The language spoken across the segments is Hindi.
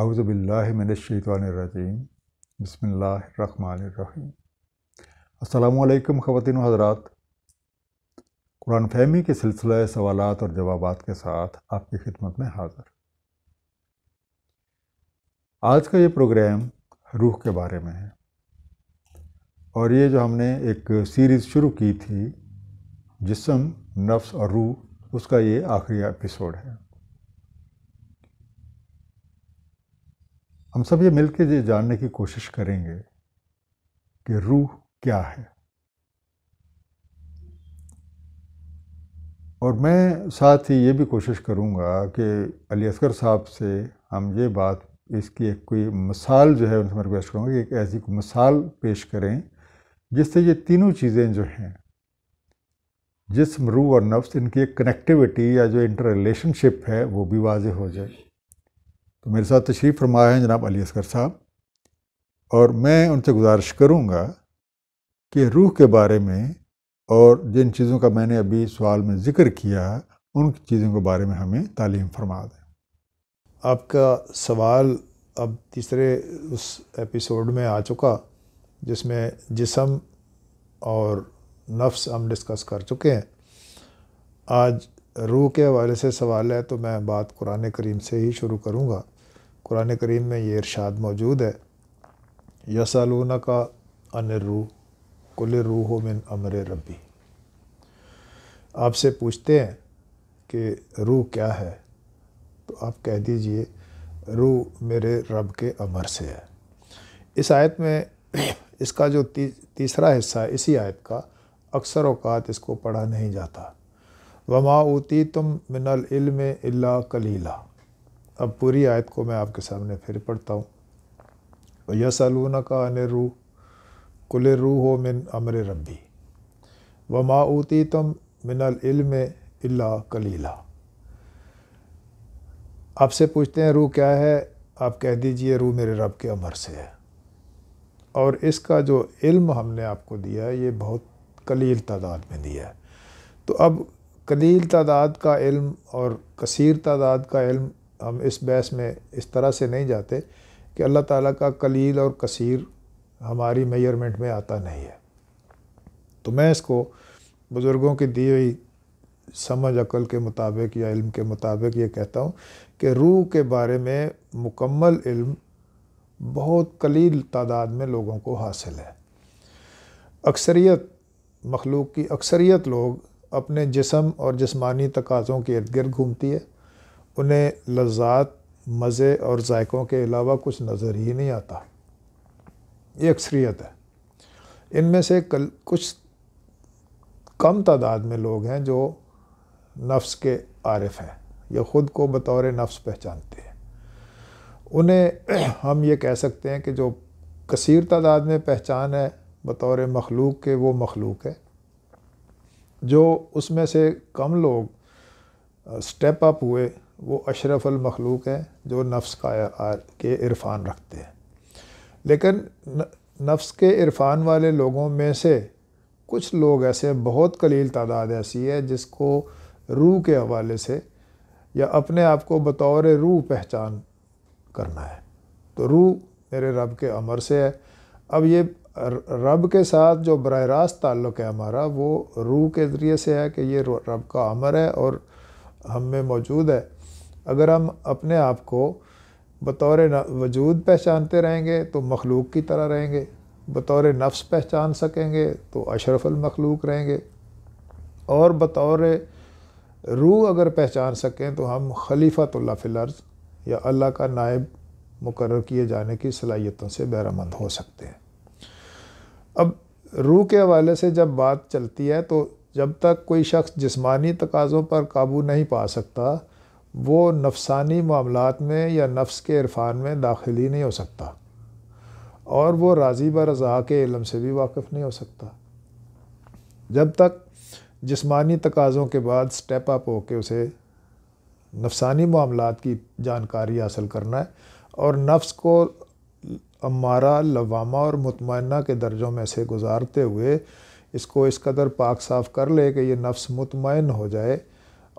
आउज़बिल्लिमिनशैतरजीम बसमीम अल्लाम ख़वान हज़रा कुरान फहमी के सिलसिले सवाल और जवाब के साथ आपकी खिदमत में हाज़िर आज का ये प्रोग्राम रूह के बारे में है और ये जो हमने एक सीरीज़ शुरू की थी जिसम नफ्स और रूह उसका ये आखिरी एपिसोड है हम सब ये मिल के ये जानने की कोशिश करेंगे कि रूह क्या है और मैं साथ ही ये भी कोशिश करूँगा कि अली असगर साहब से हम ये बात इसकी एक कोई मिसाल जो है उनसे मैं रिक्वेस्ट करूँगा कि एक ऐसी मिसाल पेश करें जिससे ये तीनों चीज़ें जो हैं जिसम रूह और नफ्स इनकी एक कनेक्टिविटी या जो इंटर रिलेशनशिप है वो भी वाज हो जाए तो मेरे साथ तशरीफ़ फरमाए है जनाब अली असगर साहब और मैं उनसे गुजारिश करूँगा कि रूह के बारे में और जिन चीज़ों का मैंने अभी सवाल में ज़िक्र किया उन चीज़ों के बारे में हमें तालीम फरमा दें आपका सवाल अब तीसरे उस एपिसोड में आ चुका जिसमें जिसम और नफ्स हम डिस्कस कर चुके हैं आज रूह के हवाले से सवाल है तो मैं बात कुरान करीम से ही शुरू करूँगा कुरान करीम में ये इरशाद मौजूद है यसालूना का अन रूह कुल रूह हो मिन अमर रबी आपसे पूछते हैं कि रूह क्या है तो आप कह दीजिए रूह मेरे रब के अमर से है इस आयत में इसका जो ती, तीसरा हिस्सा है इसी आयत का अक्सर अवकात इसको पढ़ा नहीं जाता वमा ऊती तुम मिनल इल्म इल्ला कलीला अब पूरी आयत को मैं आपके सामने फिर पढ़ता हूँ यसलून का अन रूह कुल रूह हो मिन अमर रबी व माँ ऊती तुम मिनल इल्म इल्ला कलीला आपसे पूछते हैं रूह क्या है आप कह दीजिए रूह मेरे रब के अमर से है और इसका जो इल्म हमने आपको दिया है ये बहुत कलील तादाद में दिया है तो अब कलील तादाद का इल्म और कसीर तादाद का इल्म हम इस बहस में इस तरह से नहीं जाते कि अल्लाह ताला का कलील और कसीर हमारी मेयरमेंट में आता नहीं है तो मैं इसको बुज़ुर्गों की दी हुई समझ अकल के मुताबिक या इल्म के मुताबिक ये कहता हूँ कि रूह के बारे में मुकम्मल इल्म बहुत कलील तादाद में लोगों को हासिल है अक्सरियत मखलूक की अक्सरियत लोग अपने जिसम और जिस्मानी तकाज़ों के इर्द गिर्द घूमती है उन्हें लज्जात मज़े और जायकों के अलावा कुछ नज़र ही नहीं आता ये अक्सरियत है इनमें से कल कुछ कम तादाद में लोग हैं जो नफ्स के आरिफ हैं या ख़ुद को बतौर नफ्स पहचानते हैं उन्हें हम ये कह सकते हैं कि जो कसर तादाद में पहचान है बतौर मखलूक के वो मखलूक है जो उसमें से कम लोग स्टेप अप हुए वो अशरफ मखलूक हैं जो नफ्स का के इरफान रखते हैं लेकिन नफ्स के इरफान वाले लोगों में से कुछ लोग ऐसे बहुत कलील तादाद ऐसी है जिसको रूह के हवाले से या अपने आप को बतौर रूह पहचान करना है तो रूह मेरे रब के अमर से है अब ये रब के साथ जो बर रास्त ताल्लुक़ है हमारा वो रूह के ज़रिए से है कि ये रब का अमर है और हम में मौजूद है अगर हम अपने आप को बतौर वजूद पहचानते रहेंगे तो मखलूक की तरह रहेंगे बतौर नफ्स पहचान सकेंगे तो अशरफल मखलूक रहेंगे और बतौर रूह अगर पहचान सकें तो हम खलीफ़तुल्ला फ़िलर्ज़ या अल्लाह का नायब मुकर किए जाने की सलाहियतों से बहरामंद हो सकते हैं अब रूह के हवाले से जब बात चलती है तो जब तक कोई शख्स जिस्मानी तकाज़ों पर काबू नहीं पा सकता वो नफसानी मामलों में या नफ्स के इरफान में दाखिल ही नहीं हो सकता और वो राज़ी ब रज़ा के इलम से भी वाकिफ़ नहीं हो सकता जब तक जिस्मानी तकाज़ों के बाद स्टेप अप होके उसे नफसानी मामलों की जानकारी हासिल करना है और नफ्स को अमारा लवामा और मुतमना के दर्जों में से गुजारते हुए इसको इस कदर पाक साफ कर ले कि यह नफ्स मतमिन हो जाए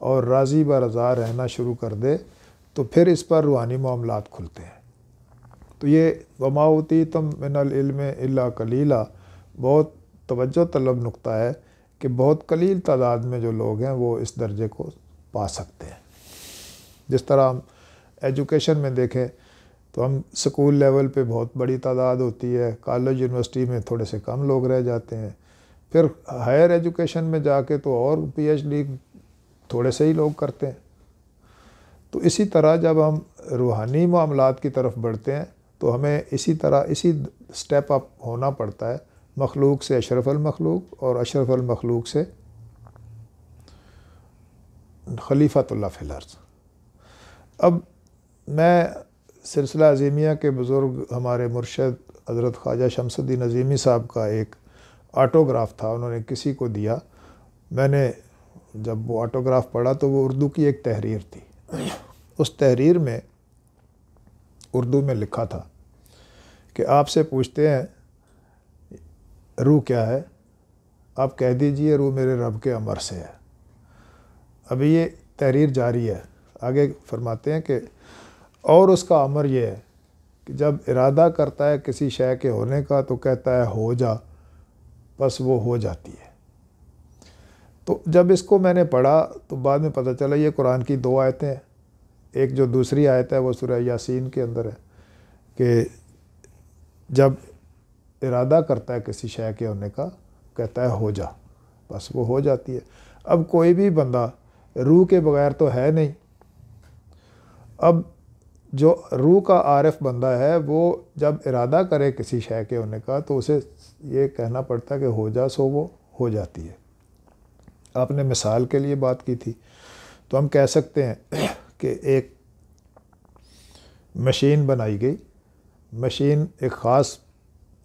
और राज़ी ब रज़ा रहना शुरू कर दे तो फिर इस पर रूहानी मामला खुलते हैं तो ये वमाउती तम मिनलम अल्ला कलीला बहुत तवज्जो तलब नुकता है कि बहुत कलील तादाद में जो लोग हैं वो इस दर्जे को पा सकते हैं जिस तरह हम एजुकेशन में देखें तो हम स्कूल लेवल पे बहुत बड़ी तादाद होती है कॉलेज यूनिवर्सिटी में थोड़े से कम लोग रह जाते हैं फिर हायर एजुकेशन में जाके तो और पीएचडी थोड़े से ही लोग करते हैं तो इसी तरह जब हम रूहानी मामला की तरफ बढ़ते हैं तो हमें इसी तरह इसी स्टेप अप होना पड़ता है मखलूक से अशरफल मखलूक और अशरफल मखलूक से खलीफतुल्ला फिलर्स अब मैं सिलसिला अजीमिया के बुज़ुर्ग हमारे मुर्शद हज़रत ख्वाजा शमसुद्दीन अजीमी साहब का एक आटोग्राफ था उन्होंने किसी को दिया मैंने जब वो ऑटोग्राफ पढ़ा तो वो उर्दू की एक तहरीर थी उस तहरीर में उर्दू में लिखा था कि आपसे पूछते हैं रूह क्या है आप कह दीजिए रूह मेरे रब के अमर से है अभी ये तहरीर जारी है आगे फरमाते हैं कि और उसका अमर ये है कि जब इरादा करता है किसी शय के होने का तो कहता है हो जा बस वो हो जाती है तो जब इसको मैंने पढ़ा तो बाद में पता चला ये कुरान की दो आयतें हैं एक जो दूसरी आयत है वो सुरह यासीन के अंदर है कि जब इरादा करता है किसी शय के होने का कहता है हो जा बस वो हो जाती है अब कोई भी बंदा रूह के बगैर तो है नहीं अब जो रूह का आरफ बंदा है वो जब इरादा करे किसी शय के होने का तो उसे ये कहना पड़ता है कि हो जा सो वो हो जाती है आपने मिसाल के लिए बात की थी तो हम कह सकते हैं कि एक मशीन बनाई गई मशीन एक ख़ास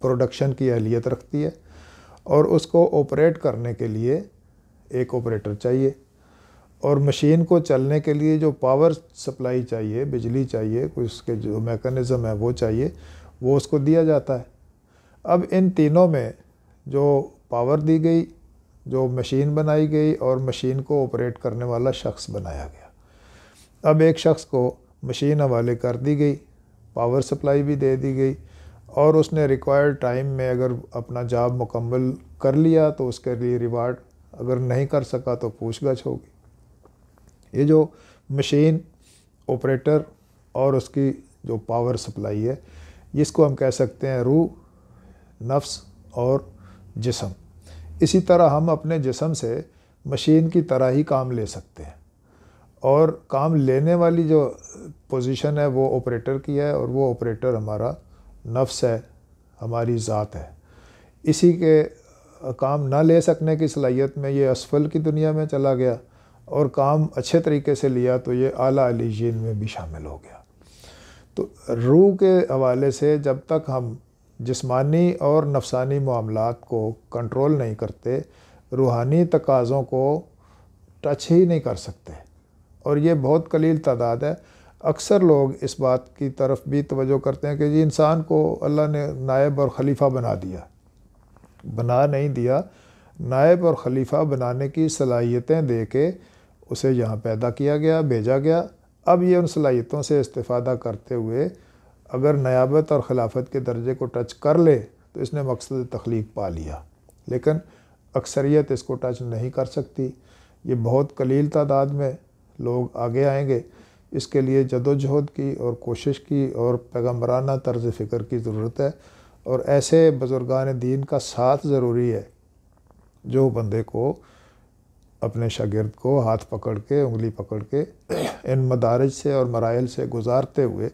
प्रोडक्शन की अहलियत रखती है और उसको ऑपरेट करने के लिए एक ऑपरेटर चाहिए और मशीन को चलने के लिए जो पावर सप्लाई चाहिए बिजली चाहिए कोई उसके जो मेकनिज़म है वो चाहिए वो उसको दिया जाता है अब इन तीनों में जो पावर दी गई जो मशीन बनाई गई और मशीन को ऑपरेट करने वाला शख्स बनाया गया अब एक शख्स को मशीन हवाले कर दी गई पावर सप्लाई भी दे दी गई और उसने रिक्वायर्ड टाइम में अगर अपना जॉब मुकम्मल कर लिया तो उसके लिए रिवार्ड अगर नहीं कर सका तो पूछ गछ होगी ये जो मशीन ऑपरेटर और उसकी जो पावर सप्लाई है इसको हम कह सकते हैं रूह नफ्स और जिसम इसी तरह हम अपने जिसम से मशीन की तरह ही काम ले सकते हैं और काम लेने वाली जो पोजीशन है वो ऑपरेटर की है और वो ऑपरेटर हमारा नफ्स है हमारी ज़ात है इसी के काम ना ले सकने की सलाहियत में ये असफल की दुनिया में चला गया और काम अच्छे तरीके से लिया तो ये आला जीन में भी शामिल हो गया तो रूह के हवाले से जब तक हम जिस्मानी और नफसानी मामलों को कंट्रोल नहीं करते रूहानी तकाज़ों को टच ही नहीं कर सकते और ये बहुत कलील तादाद है अक्सर लोग इस बात की तरफ भी तवज्जो करते हैं कि जी इंसान को अल्लाह ने नायब और खलीफा बना दिया बना नहीं दिया नायब और ख़लीफ़ा बनाने की सलाहियतें दे के उसे यहाँ पैदा किया गया भेजा गया अब ये उन सलाहियतों से इस्ता करते हुए अगर नयाबत और खिलाफत के दर्जे को टच कर ले तो इसने मकसद तख्लीक पा लिया लेकिन अक्सरियत इसको टच नहीं कर सकती ये बहुत कलील तादाद में लोग आगे आएंगे इसके लिए जदोजहद की और कोशिश की और पैगम्बराना तर्ज फ़िक्र की ज़रूरत है और ऐसे बुज़ुर्गान दीन का साथ ज़रूरी है जो बंदे को अपने शागिर्द को हाथ पकड़ के उंगली पकड़ के इन मदारज से और मराइल से गुजारते हुए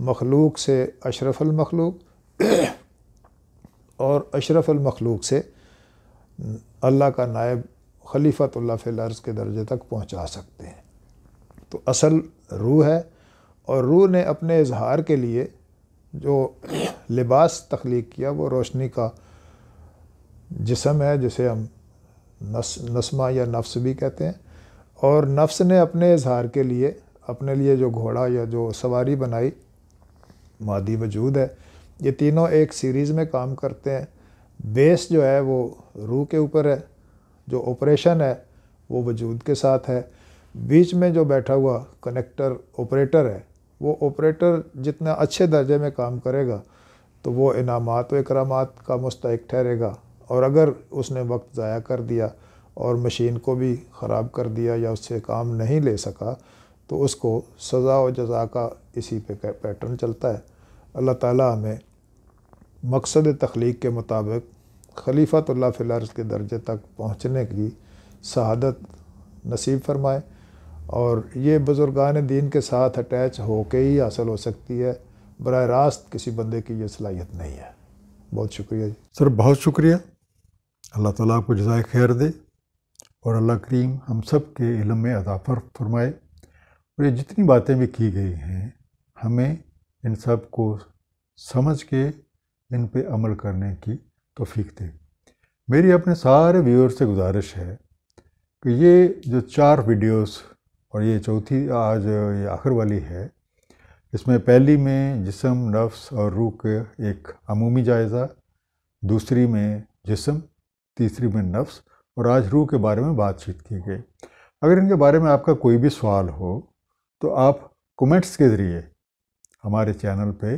मखलूक से अशरफलमखलूक और अशरफलमखलूक से अल्लाह का नायब खलीफतुल्ला फ़िलर्ज़ के दर्जे तक पहुँचा सकते हैं तो असल रूह है और रूह ने अपने इजहार के लिए जो लिबास तख्लीक किया वो रोशनी का जिसम है जिसे हम नस नस्मा या नफ्स भी कहते हैं और नफ्स ने अपने इजहार के लिए अपने लिए जो घोड़ा या जो सवारी बनाई मादी वजूद है ये तीनों एक सीरीज़ में काम करते हैं बेस जो है वो रूह के ऊपर है जो ऑपरेशन है वो वजूद के साथ है बीच में जो बैठा हुआ कनेक्टर ऑपरेटर है वो ऑपरेटर जितना अच्छे दर्जे में काम करेगा तो वो इनामत व इकराम का मुस्तक ठहरेगा और अगर उसने वक्त ज़ाया कर दिया और मशीन को भी ख़राब कर दिया या उससे काम नहीं ले सका तो उसको सज़ा और जजा का इसी पे पैटर्न चलता है अल्लाह ताला हमें मकसद तख्लीक के मुताबिक खलीफतुल्ला फिलर्स के दर्जे तक पहुँचने की शहादत नसीब फरमाए और ये बुज़ुर्गान दीन के साथ अटैच होके ही हासिल हो सकती है बर रास्त किसी बंदे की यह सलाहियत नहीं है बहुत शुक्रिया जी सर बहुत शुक्रिया अल्लाह ताला आपको जजाय खैर दे और अल्लाह करीम हम सब के इलम में अदाफर फरमाए और ये जितनी बातें भी की गई हैं हमें इन सब को समझ के इन पे अमल करने की तोफीक दे मेरी अपने सारे व्यूअर से गुजारिश है कि ये जो चार वीडियोस और ये चौथी आज ये आखिर वाली है इसमें पहली में जिसम नफ्स और रूह के एक अमूमी जायज़ा दूसरी में जिसम तीसरी में नफ्स और आज रूह के बारे में बातचीत की गई अगर इनके बारे में आपका कोई भी सवाल हो तो आप कमेंट्स के ज़रिए हमारे चैनल पे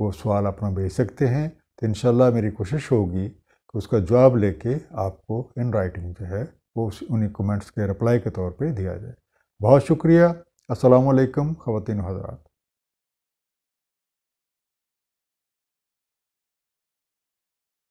वो सवाल अपना भेज सकते हैं तो इन मेरी कोशिश होगी कि उसका जवाब लेके आपको इन राइटिंग जो है वो उन्हीं कमेंट्स के रिप्लाई के तौर पे दिया जाए बहुत शुक्रिया असलकम ख़वान हजरात